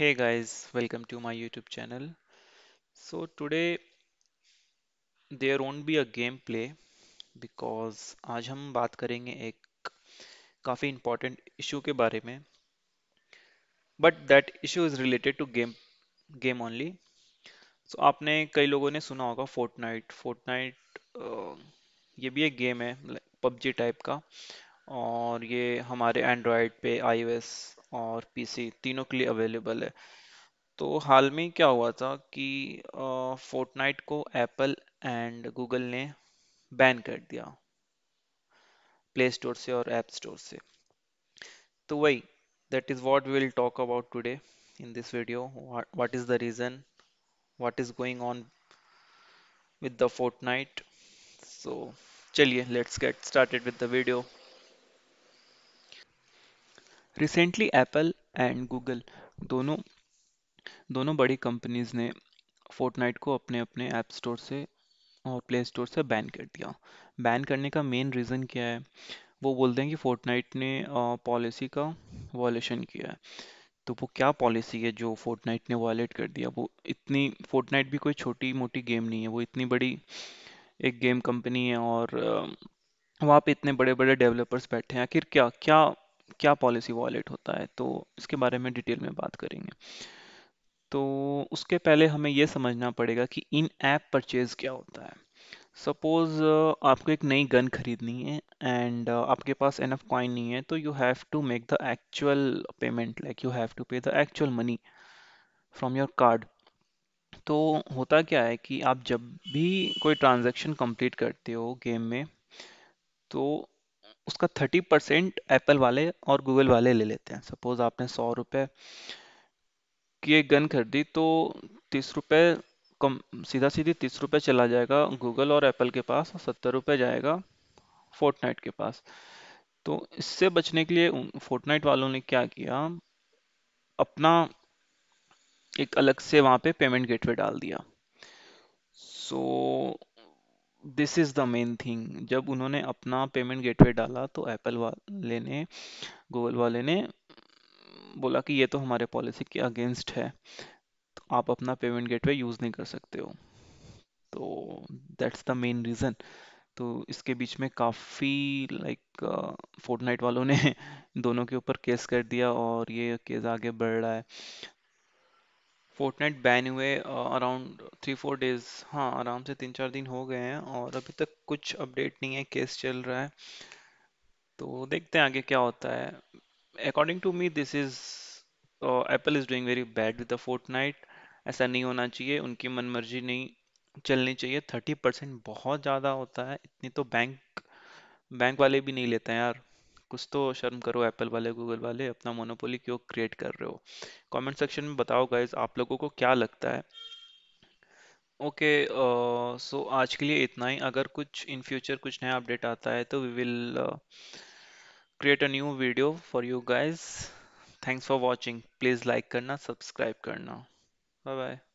hey guys welcome to my youtube channel so today there won't be a gameplay because आज हम बात करेंगे एक काफ़ी इम्पोर्टेंट इशू के बारे में but that issue is related to game game only so आपने कई लोगों ने सुना होगा फोर्टनाइट फोर्टनाइट ये भी एक गेम है पबजी टाइप का और ये हमारे एंड्रॉयड पे आईओएस और पीसी तीनों के लिए अवेलेबल है तो हाल में क्या हुआ था कि फोर्टनाइट को एप्पल एंड गूगल ने बैन कर दिया प्ले स्टोर से और एप स्टोर से तो वही that is what will talk about today in this video what is the reason what is going on with the Fortnite so चलिए let's get started with the video recently Apple and Google दोनों दोनों बड़ी companies ने Fortnite को अपने अपने app store से और प्ले स्टोर से बैन कर दिया बैन करने का मेन रीज़न क्या है वो बोलते हैं कि फोर्टनाइट ने पॉलिसी का वॉलेशन किया है तो वो क्या पॉलिसी है जो फोर्टनाइट ने वॉलेट कर दिया वो इतनी फोर्टनाइट भी कोई छोटी मोटी गेम नहीं है वो इतनी बड़ी एक गेम कंपनी है और वहाँ पे इतने बड़े बड़े डेवलपर्स बैठे हैं आखिर क्या क्या क्या पॉलिसी वॉलेट होता है तो इसके बारे में डिटेल में बात करेंगे तो उसके पहले हमें यह समझना पड़ेगा कि इन ऐप परचेज क्या होता है सपोज आपको एक नई गन खरीदनी है एंड आपके पास एन एफ कॉइन नहीं है तो you have to make the actual payment like you have to pay the actual money from your card तो होता क्या है कि आप जब भी कोई ट्रांजेक्शन कंप्लीट करते हो गेम में तो उसका थर्टी परसेंट एप्पल वाले और गूगल वाले ले लेते हैं सपोज आपने सौ रुपये की एक गन खरीदी तो तीस रुपये कम सीधा सीधी तीस रुपये चला जाएगा गूगल और एप्पल के पास और सत्तर रुपये जाएगा फोर्टनाइट के पास तो इससे बचने के लिए फोर्टनाइट वालों ने क्या किया अपना एक अलग से वहाँ पे पेमेंट गेटवे डाल दिया so so, this is the main thing जब उन्होंने अपना पेमेंट गेटवे डाला तो एप्पल वाले ने गूगल वाले ने बोला कि ये तो हमारे पॉलिसी के अगेंस्ट है तो आप अपना पेमेंट गेटवे यूज़ नहीं कर सकते हो तो दैट्स द मेन रीज़न तो इसके बीच में काफ़ी लाइक फोर्टनाइट वालों ने दोनों के ऊपर केस कर दिया और ये केस आगे बढ़ रहा है फोर्टनाइट बैन हुए अराउंड थ्री फोर डेज हाँ आराम से तीन चार दिन हो गए हैं और अभी तक कुछ अपडेट नहीं है केस चल रहा है तो देखते हैं आगे क्या होता है according to me this is Apple is doing very bad with the Fortnite ऐसा नहीं होना चाहिए उनकी मनमर्जी नहीं चलनी चाहिए थर्टी परसेंट बहुत ज़्यादा होता है इतनी तो बैंक बैंक वाले भी नहीं लेते हैं यार कुछ तो शर्म करो एप्पल वाले गूगल वाले अपना मोनोपोली क्यों क्रिएट कर रहे हो कमेंट सेक्शन में बताओ गाइज आप लोगों को क्या लगता है ओके सो आज के लिए इतना ही अगर कुछ इन फ्यूचर कुछ नया अपडेट आता है तो we will create a new video for you guys thanks for watching please like करना सब्सक्राइब करना बाय बाय